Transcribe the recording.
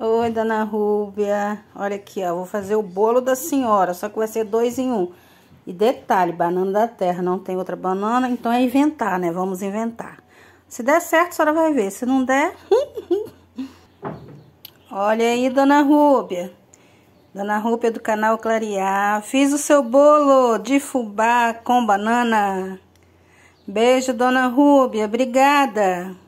Oi, dona Rúbia. Olha aqui, ó. Vou fazer o bolo da senhora, só que vai ser dois em um. E detalhe, banana da terra, não tem outra banana, então é inventar, né? Vamos inventar. Se der certo, a senhora vai ver. Se não der... Olha aí, dona Rúbia. Dona Rúbia do canal Clarear. Fiz o seu bolo de fubá com banana. Beijo, dona Rúbia. Obrigada.